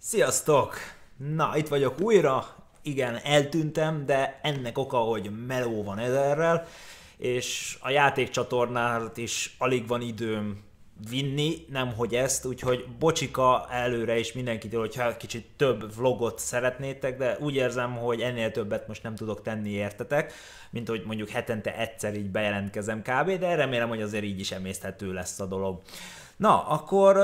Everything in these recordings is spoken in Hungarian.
Sziasztok! Na, itt vagyok újra. Igen, eltűntem, de ennek oka, hogy meló van ezerrel, és a játékcsatornát is alig van időm vinni, nem hogy ezt, úgyhogy bocsika előre is mindenkitől, hogyha kicsit több vlogot szeretnétek, de úgy érzem, hogy ennél többet most nem tudok tenni értetek, mint hogy mondjuk hetente egyszer így bejelentkezem kb, de remélem, hogy azért így is emészthető lesz a dolog. Na, akkor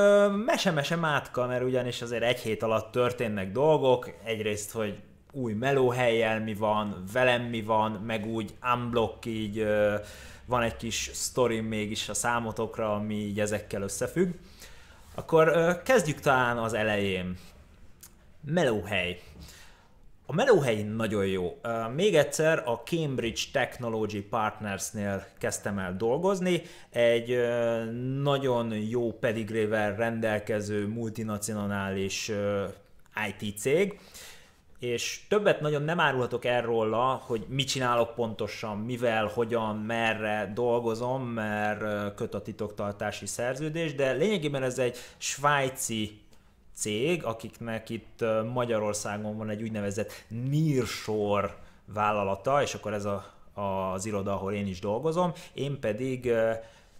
mese-mese mátka, mert ugyanis azért egy hét alatt történnek dolgok, egyrészt, hogy új melóhelyjel mi van, velem mi van, meg úgy unblock így van egy kis sztorim mégis a számotokra, ami így ezekkel összefügg. Akkor kezdjük talán az elején. Melóhely. A melóhely nagyon jó. Még egyszer a Cambridge Technology Partnersnél kezdtem el dolgozni, egy nagyon jó pedigrével rendelkező multinacionális IT cég, és többet nagyon nem árulhatok erről, hogy mit csinálok pontosan, mivel, hogyan, merre dolgozom, mert köt a titoktartási szerződés, de lényegében ez egy svájci cég, akiknek itt Magyarországon van egy úgynevezett nírsor vállalata, és akkor ez a, az iroda, ahol én is dolgozom, én pedig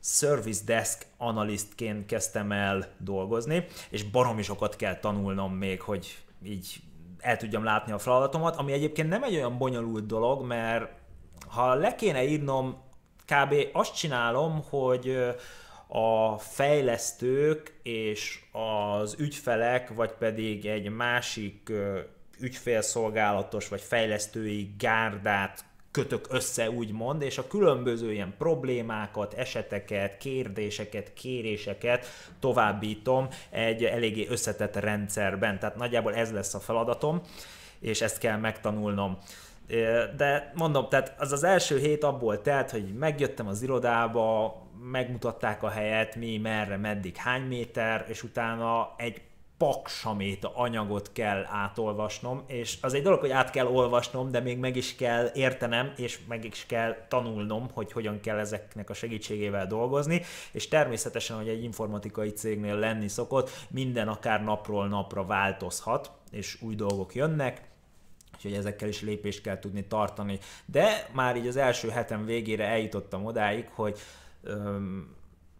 service desk analysztként kezdtem el dolgozni, és baromi sokat kell tanulnom még, hogy így el tudjam látni a feladatomat, ami egyébként nem egy olyan bonyolult dolog, mert ha le kéne írnom, kb. azt csinálom, hogy a fejlesztők és az ügyfelek, vagy pedig egy másik ügyfélszolgálatos vagy fejlesztői gárdát kötök össze, úgymond, és a különböző ilyen problémákat, eseteket, kérdéseket, kéréseket továbbítom egy eléggé összetett rendszerben. Tehát nagyjából ez lesz a feladatom, és ezt kell megtanulnom. De mondom, tehát az az első hét abból telt, hogy megjöttem az irodába, megmutatták a helyet, mi, merre, meddig, hány méter, és utána egy paksamét anyagot kell átolvasnom, és az egy dolog, hogy át kell olvasnom, de még meg is kell értenem, és meg is kell tanulnom, hogy hogyan kell ezeknek a segítségével dolgozni, és természetesen, hogy egy informatikai cégnél lenni szokott, minden akár napról napra változhat, és új dolgok jönnek, úgyhogy ezekkel is lépést kell tudni tartani. De már így az első hetem végére eljutottam odáig, hogy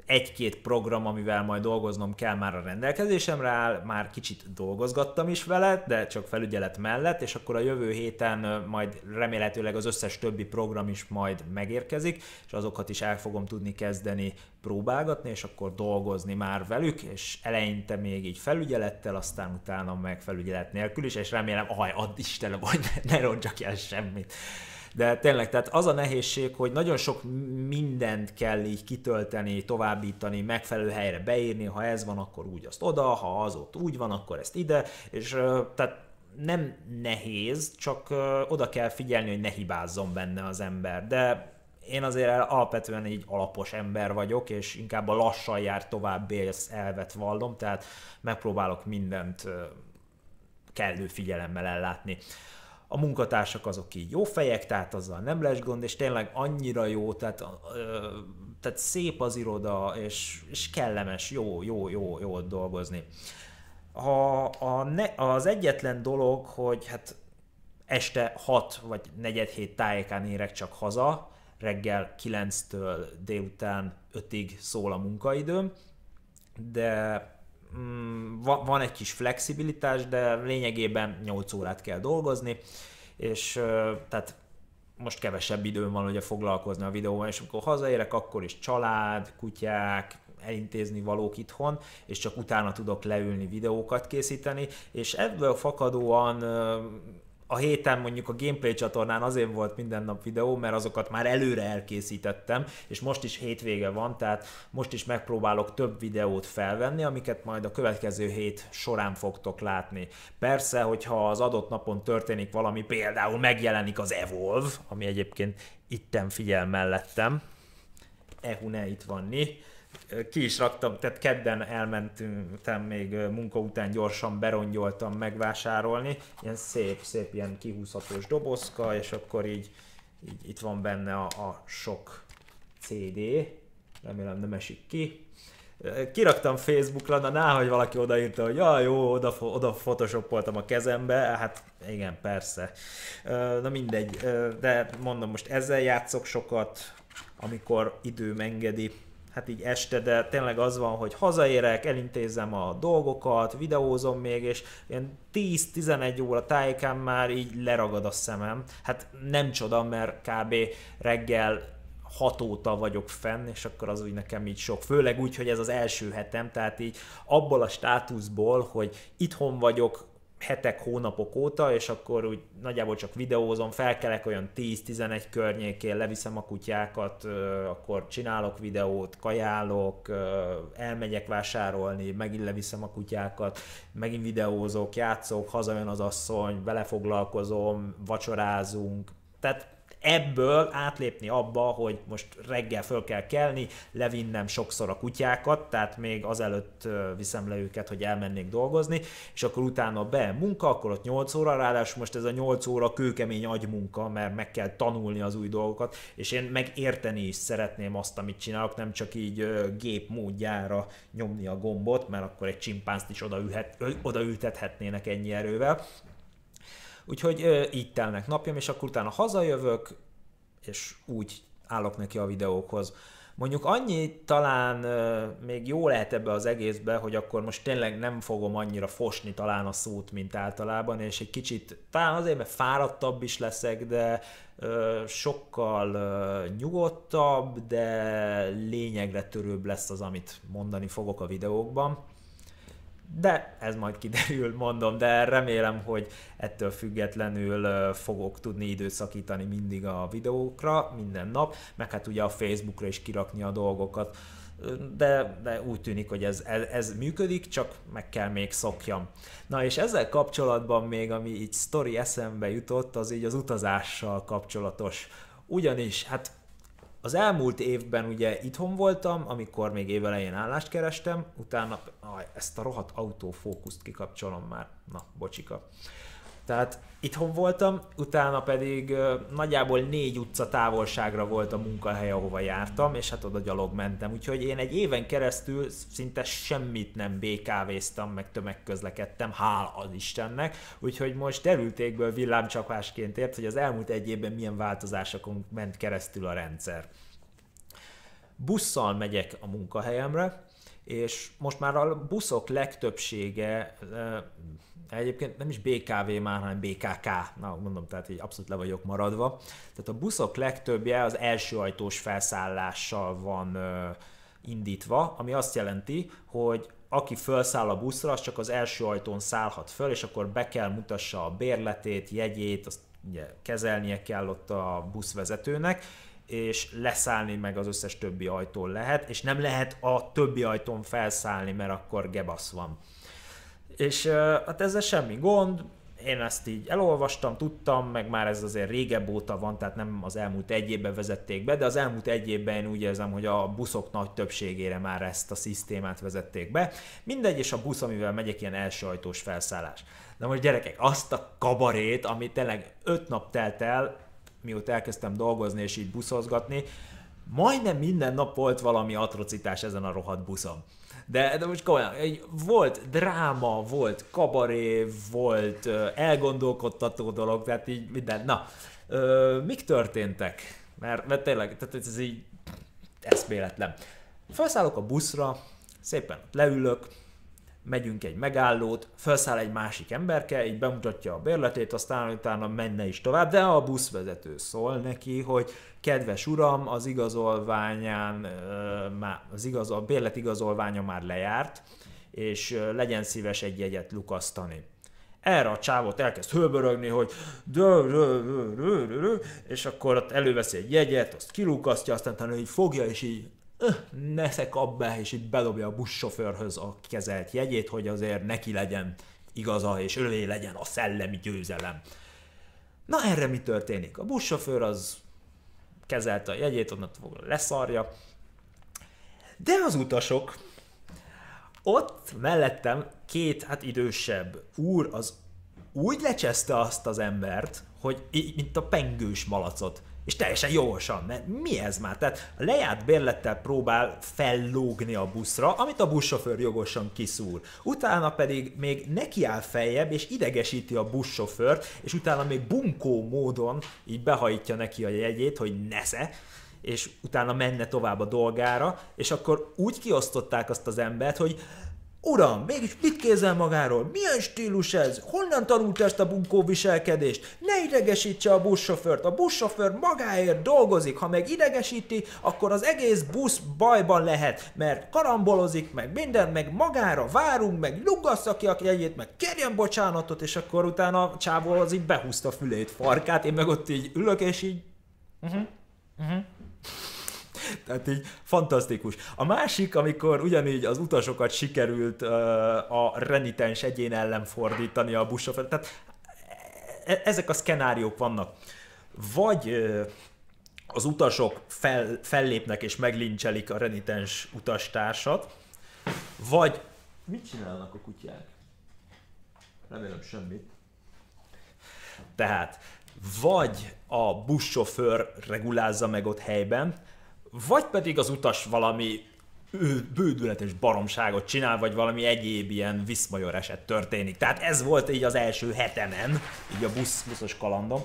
egy-két program, amivel majd dolgoznom kell, már a rendelkezésemre áll, már kicsit dolgozgattam is vele, de csak felügyelet mellett, és akkor a jövő héten majd remélhetőleg az összes többi program is majd megérkezik, és azokat is el fogom tudni kezdeni próbálgatni, és akkor dolgozni már velük, és eleinte még így felügyelettel, aztán utána meg felügyelet nélkül is, és remélem, ahaj, add Istenem, hogy ne, ne rontsak el semmit de tényleg, tehát az a nehézség, hogy nagyon sok mindent kell így kitölteni, továbbítani, megfelelő helyre beírni, ha ez van, akkor úgy azt oda, ha az ott úgy van, akkor ezt ide, és tehát nem nehéz, csak oda kell figyelni, hogy ne hibázzon benne az ember, de én azért alapvetően egy alapos ember vagyok, és inkább a lassan jár tovább élsz elvet vallom, tehát megpróbálok mindent kellő figyelemmel ellátni a munkatársak azok így jó fejek, tehát azzal nem lesz gond, és tényleg annyira jó, tehát, ö, tehát szép az iroda, és, és kellemes, jó, jó, jó, jó ott dolgozni. A, a ne, az egyetlen dolog, hogy hát este 6 vagy negyed hét tájékán érek csak haza, reggel 9-től délután 5-ig szól a munkaidőm, de Mm, van egy kis flexibilitás, de lényegében 8 órát kell dolgozni, és tehát most kevesebb időm van ugye foglalkozni a videóval, és amikor hazaérek, akkor is család, kutyák, elintézni valók itthon, és csak utána tudok leülni videókat készíteni, és ebből fakadóan a héten mondjuk a gameplay csatornán azért volt minden nap videó, mert azokat már előre elkészítettem, és most is hétvége van, tehát most is megpróbálok több videót felvenni, amiket majd a következő hét során fogtok látni. Persze, hogyha az adott napon történik valami, például megjelenik az Evolve, ami egyébként itten figyel mellettem, Ehune itt van Ni, ki is raktam, tehát kedden elmentünk, még munka után gyorsan berongyoltam megvásárolni, ilyen szép, szép ilyen kihúzhatós dobozka, és akkor így, így itt van benne a, a sok CD, remélem nem esik ki. Kiraktam Facebookra, na náhogy hogy valaki odaírta, hogy ja, jó, oda, oda photoshopoltam a kezembe, hát igen, persze. Na mindegy, de mondom, most ezzel játszok sokat, amikor időm engedi, hát így este, de tényleg az van, hogy hazaérek, elintézem a dolgokat, videózom még, és ilyen 10-11 óra tájékán már így leragad a szemem. Hát nem csoda, mert kb. reggel 6 óta vagyok fenn, és akkor az úgy nekem így sok. Főleg úgy, hogy ez az első hetem, tehát így abból a státuszból, hogy itthon vagyok, hetek, hónapok óta, és akkor úgy nagyjából csak videózom, felkelek olyan 10-11 környékén, leviszem a kutyákat, akkor csinálok videót, kajálok, elmegyek vásárolni, megint leviszem a kutyákat, megint videózok, játszok, hazajön az asszony, belefoglalkozom, vacsorázunk, tehát ebből átlépni abba, hogy most reggel föl kell kelni, levinnem sokszor a kutyákat, tehát még azelőtt viszem le őket, hogy elmennék dolgozni, és akkor utána be munka, akkor ott 8 óra, ráadásul most ez a 8 óra kőkemény agymunka, mert meg kell tanulni az új dolgokat, és én megérteni is szeretném azt, amit csinálok, nem csak így gép módjára nyomni a gombot, mert akkor egy csimpánzt is odaülhet, odaültethetnének ennyi erővel, Úgyhogy ö, így telnek napjam, és akkor utána hazajövök, és úgy állok neki a videókhoz. Mondjuk annyi talán ö, még jó lehet ebbe az egészbe, hogy akkor most tényleg nem fogom annyira fosni talán a szót, mint általában, és egy kicsit talán azért, mert fáradtabb is leszek, de ö, sokkal ö, nyugodtabb, de lényegre törőbb lesz az, amit mondani fogok a videókban de ez majd kiderül, mondom, de remélem, hogy ettől függetlenül fogok tudni időszakítani mindig a videókra, minden nap, meg hát ugye a Facebookra is kirakni a dolgokat, de, de úgy tűnik, hogy ez, ez, ez működik, csak meg kell még szokjam. Na és ezzel kapcsolatban még, ami így sztori eszembe jutott, az így az utazással kapcsolatos. Ugyanis, hát az elmúlt évben ugye itthon voltam, amikor még évelején állást kerestem, utána aj, ezt a rohadt autófókuszt kikapcsolom már. Na, bocsika. Tehát itthon voltam, utána pedig nagyjából négy utca távolságra volt a munkahely, ahova jártam, és hát oda gyalog mentem. Úgyhogy én egy éven keresztül szinte semmit nem BKV-ztam, meg tömegközlekedtem, hál az Istennek. Úgyhogy most derültékből villámcsapásként ért, hogy az elmúlt egy évben milyen változásokon ment keresztül a rendszer. Busszal megyek a munkahelyemre, és most már a buszok legtöbbsége, egyébként nem is BKV már, hanem BKK, na mondom, tehát így abszolút le vagyok maradva, tehát a buszok legtöbbje az első ajtós felszállással van indítva, ami azt jelenti, hogy aki felszáll a buszra, az csak az első ajtón szállhat föl, és akkor be kell mutassa a bérletét, jegyét, azt ugye kezelnie kell ott a buszvezetőnek, és leszállni meg az összes többi ajtón lehet, és nem lehet a többi ajtón felszállni, mert akkor gebasz van. És hát ezzel semmi gond, én ezt így elolvastam, tudtam, meg már ez azért régebb óta van, tehát nem az elmúlt egy évben vezették be, de az elmúlt egy évben én úgy érzem, hogy a buszok nagy többségére már ezt a szisztémát vezették be. Mindegy, és a busz, amivel megyek, ilyen első ajtós felszállás. Na most gyerekek, azt a kabarét, ami tényleg öt nap telt el, mióta elkezdtem dolgozni és így buszozgatni, majdnem minden nap volt valami atrocitás ezen a rohadt buszon. De, de most komolyan, volt dráma, volt kabaré, volt elgondolkodtató dolog, tehát így minden. Na, ö, mik történtek? Mert, mert tényleg, tehát ez így eszméletlen. Felszállok a buszra, szépen leülök, megyünk egy megállót, felszáll egy másik emberke, így bemutatja a bérletét, aztán utána menne is tovább, de a buszvezető szól neki, hogy kedves uram, az igazolványán, az igaz, a bérlet igazolványa már lejárt, és legyen szíves egy jegyet lukasztani erre a csávot elkezd hőbörögni, hogy és akkor ott előveszi egy jegyet, azt kilukasztja, aztán talán így fogja, és így öh, neszek abbe, és itt bedobja a buszsofőrhöz a kezelt jegyét, hogy azért neki legyen igaza, és ővé legyen a szellemi győzelem. Na erre mi történik? A buszsofőr az kezelte a jegyét, onnan fog leszarja, de az utasok, ott mellettem két, hát idősebb úr az úgy lecseszte azt az embert, hogy mint a pengős malacot. És teljesen jogosan, mert mi ez már? Tehát a lejárt bérlettel próbál fellógni a buszra, amit a buszsofőr jogosan kiszúr. Utána pedig még nekiáll feljebb, és idegesíti a buszsofőrt, és utána még bunkó módon így behajtja neki a jegyét, hogy nesze és utána menne tovább a dolgára, és akkor úgy kiosztották azt az embert, hogy Uram, mégis mit kézel magáról? Milyen stílus ez? Honnan tanult ezt a bunkó viselkedést? Ne idegesítse a buszsofőrt, a buszsofőr magáért dolgozik, ha meg idegesíti, akkor az egész busz bajban lehet, mert karambolozik, meg minden, meg magára várunk, meg lugassza ki a jegyét, meg kérjen bocsánatot, és akkor utána a csávó az így behúzta fülét, farkát, én meg ott így ülök, és így... Uh-huh. Uh-huh. Tehát így fantasztikus. A másik, amikor ugyanígy az utasokat sikerült uh, a renitens egyén ellen fordítani a buszsofőr, tehát e-, e ezek a szkenáriók vannak. Vagy uh, az utasok fel, fellépnek és meglincselik a renitens utastársat, vagy... Mit csinálnak a kutyák? Remélem semmit. Tehát, vagy a buszsofőr regulázza meg ott helyben, vagy pedig az utas valami bődületes baromságot csinál, vagy valami egyéb ilyen viszmajor eset történik. Tehát ez volt így az első hetemen, így a busz, buszos kalandom.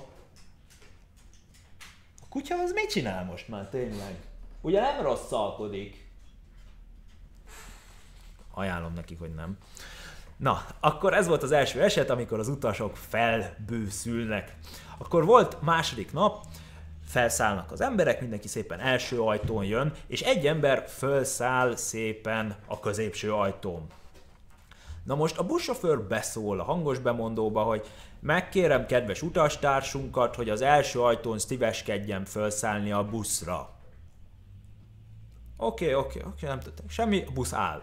A kutya az mit csinál most már tényleg? Ugye nem rosszalkodik? Ajánlom neki hogy nem. Na, akkor ez volt az első eset, amikor az utasok felbőszülnek. Akkor volt második nap, felszállnak az emberek, mindenki szépen első ajtón jön, és egy ember felszáll szépen a középső ajtón. Na most a buszsofőr beszól a hangos bemondóba, hogy megkérem kedves utastársunkat, hogy az első ajtón szíveskedjen felszállni a buszra. Oké, okay, oké, okay, oké, okay, nem tettem semmi, a busz áll.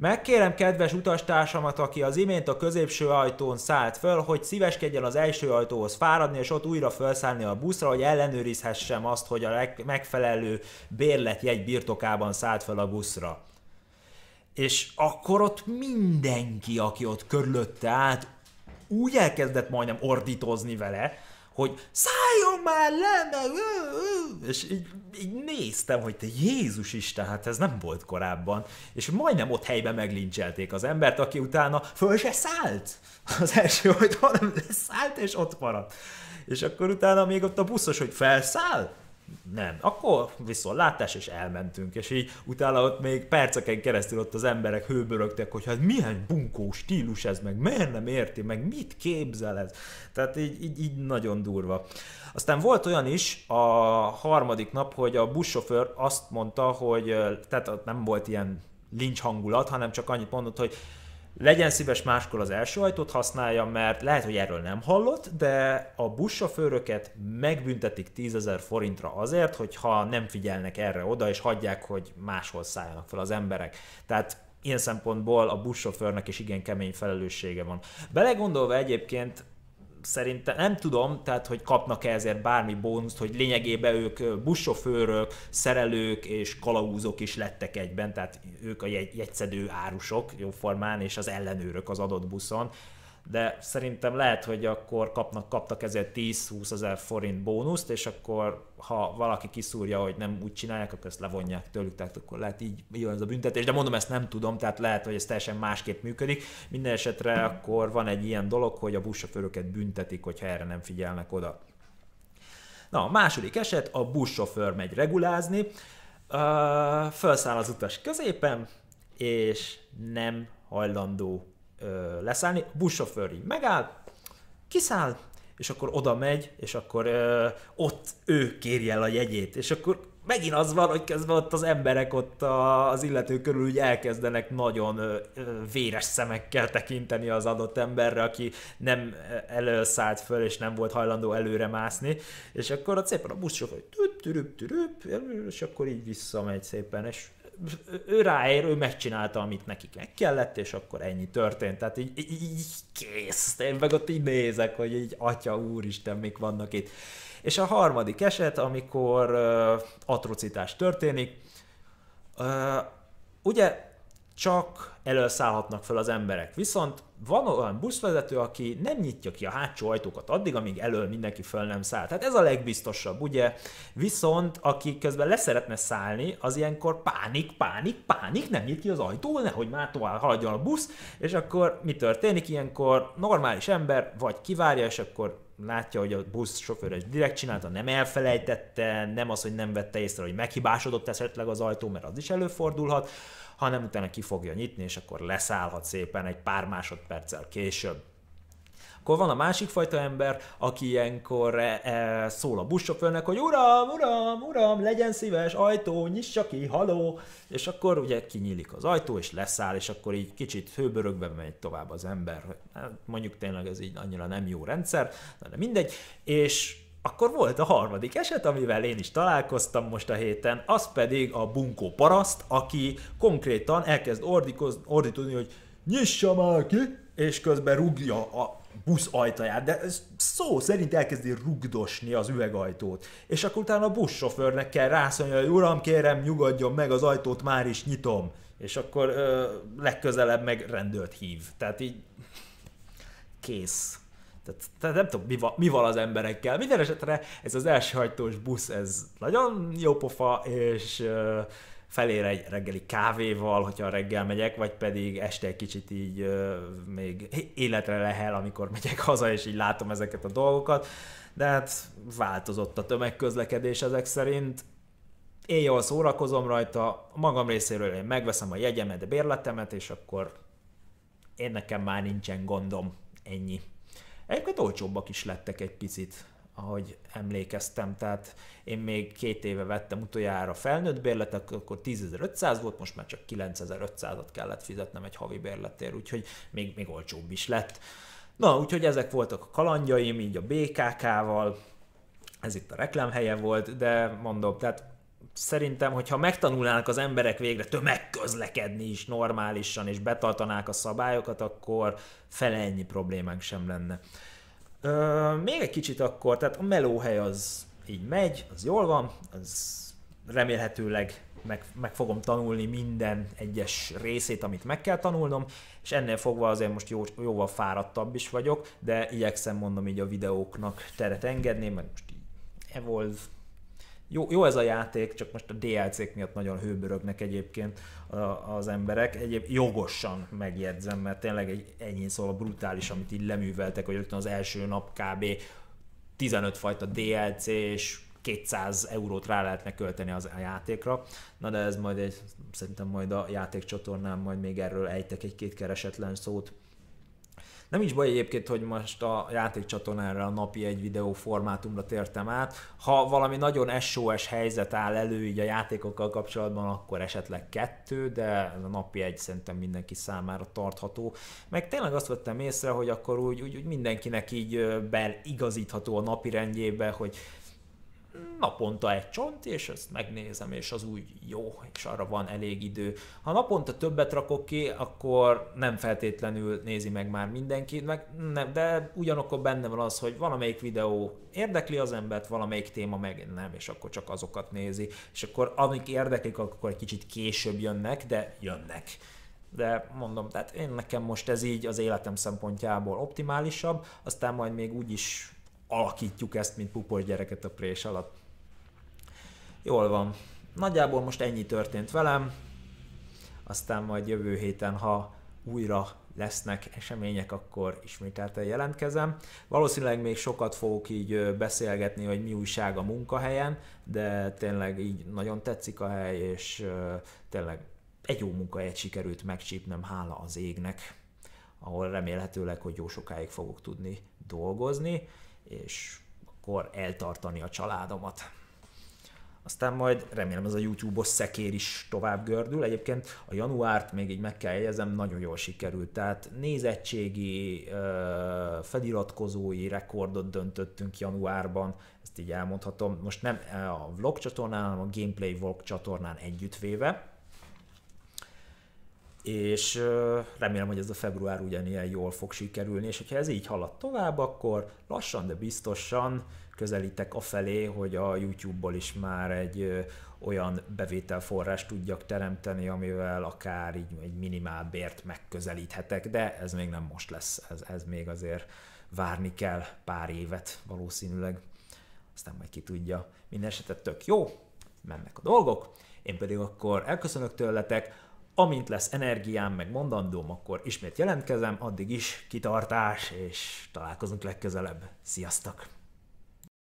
Megkérem kedves utastársamat, aki az imént a középső ajtón szállt föl, hogy szíveskedjen az első ajtóhoz fáradni, és ott újra felszállni a buszra, hogy ellenőrizhessem azt, hogy a megfelelő bérlet jegy birtokában szállt fel a buszra. És akkor ott mindenki, aki ott körülötte állt, úgy elkezdett majdnem ordítozni vele, hogy szálljon már le, meg... és így, így néztem, hogy te Jézus Isten, hát ez nem volt korábban, és majdnem ott helyben meglincselték az embert, aki utána föl se szállt az első hogy hanem szállt, és ott maradt. És akkor utána még ott a buszos, hogy felszáll, nem. Akkor viszont látás, és elmentünk. És így utána ott még perceken keresztül ott az emberek hőbörögtek, hogy hát milyen bunkó stílus ez, meg miért nem érti, meg mit képzel ez. Tehát így, így, így nagyon durva. Aztán volt olyan is a harmadik nap, hogy a buszsofőr azt mondta, hogy tehát nem volt ilyen lincs hangulat, hanem csak annyit mondott, hogy legyen szíves máskor az első ajtót használja, mert lehet, hogy erről nem hallott, de a buszsofőröket megbüntetik 10.000 forintra azért, hogyha nem figyelnek erre oda, és hagyják, hogy máshol szálljanak fel az emberek. Tehát ilyen szempontból a buszsofőrnek is igen kemény felelőssége van. Belegondolva egyébként szerintem nem tudom, tehát hogy kapnak-e ezért bármi bónuszt, hogy lényegében ők buszsofőrök, szerelők és kalauzok is lettek egyben, tehát ők a jegyszedő árusok jóformán, és az ellenőrök az adott buszon de szerintem lehet, hogy akkor kapnak, kaptak ezért 10-20 ezer forint bónuszt, és akkor ha valaki kiszúrja, hogy nem úgy csinálják, akkor ezt levonják tőlük, tehát akkor lehet így jön ez a büntetés, de mondom, ezt nem tudom, tehát lehet, hogy ez teljesen másképp működik. Minden esetre akkor van egy ilyen dolog, hogy a buszsofőröket büntetik, hogyha erre nem figyelnek oda. Na, a második eset, a buszsofőr megy regulázni, felszáll az utas középen, és nem hajlandó ö, leszállni, a buszsofőr így megáll, kiszáll, és akkor oda megy, és akkor ö, ott ő kérje el a jegyét, és akkor megint az van, hogy közben ott az emberek ott a, az illető körül úgy elkezdenek nagyon ö, véres szemekkel tekinteni az adott emberre, aki nem előszállt föl, és nem volt hajlandó előre mászni, és akkor ott szépen a buszsofőr, és akkor így visszamegy szépen, és ő ráér, ő megcsinálta, amit nekik meg kellett, és akkor ennyi történt. Tehát így, így, így kész. Én meg ott így nézek, hogy így atya úristen, mik vannak itt. És a harmadik eset, amikor uh, atrocitás történik, uh, ugye csak előszállhatnak fel az emberek, viszont van olyan buszvezető, aki nem nyitja ki a hátsó ajtókat addig, amíg elől mindenki föl nem száll. Tehát ez a legbiztosabb, ugye? Viszont aki közben leszeretne szállni, az ilyenkor pánik, pánik, pánik, nem nyit ki az ajtó, nehogy már tovább haladjon a busz, és akkor mi történik ilyenkor? Normális ember vagy kivárja, és akkor látja, hogy a busz sofőr ezt direkt csinálta, nem elfelejtette, nem az, hogy nem vette észre, hogy meghibásodott esetleg az ajtó, mert az is előfordulhat, hanem utána ki fogja nyitni, és akkor leszállhat szépen egy pár másodperccel később. Akkor van a másik fajta ember, aki ilyenkor e, e, szól a buszsofőrnek, hogy uram, uram, uram, legyen szíves, ajtó, nyissa ki, haló, és akkor ugye kinyílik az ajtó, és leszáll, és akkor így kicsit hőbörögbe megy tovább az ember, hogy hát mondjuk tényleg ez így annyira nem jó rendszer, de mindegy, és akkor volt a harmadik eset, amivel én is találkoztam most a héten, az pedig a bunkó paraszt, aki konkrétan elkezd ordítozni, hogy nyissa már ki, és közben rúgja a busz ajtaját, de ez szó szerint elkezdi rugdosni az üvegajtót. És akkor utána a buszsofőrnek kell rászólni, hogy uram, kérem, nyugodjon meg, az ajtót már is nyitom. És akkor ö, legközelebb meg rendőrt hív. Tehát így kész. Tehát, tehát nem tudom, mi, va, mi van az emberekkel. Minden esetre ez az első busz, ez nagyon jó pofa, és ö, felére egy reggeli kávéval, hogyha reggel megyek, vagy pedig este egy kicsit így még életre lehel, amikor megyek haza, és így látom ezeket a dolgokat. De hát változott a tömegközlekedés ezek szerint. Én jól szórakozom rajta, magam részéről én megveszem a jegyemet, a bérletemet, és akkor én nekem már nincsen gondom. Ennyi. Egyébként olcsóbbak is lettek egy picit ahogy emlékeztem, tehát én még két éve vettem utoljára felnőtt bérlet, akkor 10.500 volt, most már csak 9.500-at kellett fizetnem egy havi bérletért, úgyhogy még, még olcsóbb is lett. Na, úgyhogy ezek voltak a kalandjaim, így a BKK-val, ez itt a reklámhelye volt, de mondom, tehát szerintem, hogyha megtanulnának az emberek végre tömegközlekedni is normálisan, és betartanák a szabályokat, akkor fele ennyi problémánk sem lenne. Ö, még egy kicsit akkor, tehát a melóhely az így megy, az jól van, az remélhetőleg meg, meg fogom tanulni minden egyes részét, amit meg kell tanulnom, és ennél fogva azért most jó, jóval fáradtabb is vagyok, de igyekszem mondom így a videóknak teret engedni, mert most így Evolve, jó, jó ez a játék, csak most a DLC-k miatt nagyon hőbörögnek egyébként az emberek. Egyéb jogosan megjegyzem, mert tényleg egy, ennyi szóval brutális, amit így leműveltek, hogy rögtön az első nap kb. 15 fajta DLC és 200 eurót rá lehetne költeni az a játékra. Na de ez majd egy, szerintem majd a játékcsatornán majd még erről ejtek egy-két keresetlen szót. Nem is baj egyébként, hogy most a játékcsatornára a napi egy videó formátumra tértem át. Ha valami nagyon SOS helyzet áll elő így a játékokkal kapcsolatban, akkor esetleg kettő, de a napi egy szerintem mindenki számára tartható. Meg tényleg azt vettem észre, hogy akkor úgy, úgy, úgy mindenkinek így beigazítható a napi rendjébe, hogy naponta egy csont, és ezt megnézem, és az úgy jó, és arra van elég idő. Ha naponta többet rakok ki, akkor nem feltétlenül nézi meg már mindenki, meg nem, de ugyanakkor benne van az, hogy valamelyik videó érdekli az embert, valamelyik téma meg nem, és akkor csak azokat nézi. És akkor amik érdeklik, akkor egy kicsit később jönnek, de jönnek de mondom, tehát én nekem most ez így az életem szempontjából optimálisabb, aztán majd még úgy is alakítjuk ezt, mint pupos gyereket a prés alatt. Jól van. Nagyjából most ennyi történt velem, aztán majd jövő héten, ha újra lesznek események, akkor ismételten jelentkezem. Valószínűleg még sokat fogok így beszélgetni, hogy mi újság a munkahelyen, de tényleg így nagyon tetszik a hely, és tényleg egy jó munkahelyet sikerült megcsípnem, hála az égnek, ahol remélhetőleg, hogy jó sokáig fogok tudni dolgozni és akkor eltartani a családomat. Aztán majd remélem ez a YouTube-os szekér is tovább gördül. Egyébként a januárt még így meg kell jegyezem, nagyon jól sikerült. Tehát nézettségi, feliratkozói rekordot döntöttünk januárban, ezt így elmondhatom. Most nem a vlog csatornán, hanem a Gameplay vlog csatornán együttvéve és remélem, hogy ez a február ugyanilyen jól fog sikerülni, és hogyha ez így halad tovább, akkor lassan, de biztosan közelítek afelé, hogy a YouTube-ból is már egy olyan bevételforrást tudjak teremteni, amivel akár így egy minimál bért megközelíthetek, de ez még nem most lesz, ez, ez még azért várni kell pár évet valószínűleg, aztán majd ki tudja. Minden esetet tök jó, mennek a dolgok, én pedig akkor elköszönök tőletek, amint lesz energiám, meg mondandóm, akkor ismét jelentkezem, addig is kitartás, és találkozunk legközelebb. Sziasztok!